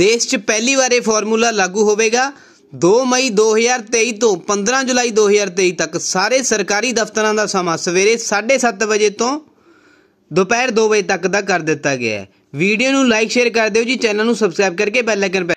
ਦੇਸ਼ 'ਚ ਪਹਿਲੀ ਵਾਰ ਇਹ ਫਾਰਮੂਲਾ ਲਾਗੂ ਹੋਵੇਗਾ 2 ਮਈ 2023 ਤੋਂ 15 ਜੁਲਾਈ 2023 ਤੱਕ ਸਾਰੇ ਸਰਕਾਰੀ ਦਫ਼ਤਰਾਂ ਦਾ ਸਮਾਂ ਸਵੇਰੇ 7:30 ਵਜੇ ਤੋਂ ਦੁਪਹਿਰ 2 ਵਜੇ ਤੱਕ ਦਾ ਕਰ ਦਿੱਤਾ ਗਿਆ ਹੈ ਵੀਡੀਓ ਨੂੰ ਲਾਈਕ ਸ਼ੇਅਰ ਕਰ ਦਿਓ ਜੀ ਚੈਨਲ ਨੂੰ ਸਬਸਕ੍ਰਾਈਬ ਕਰਕੇ ਬੈਲ ਆਈਕਨ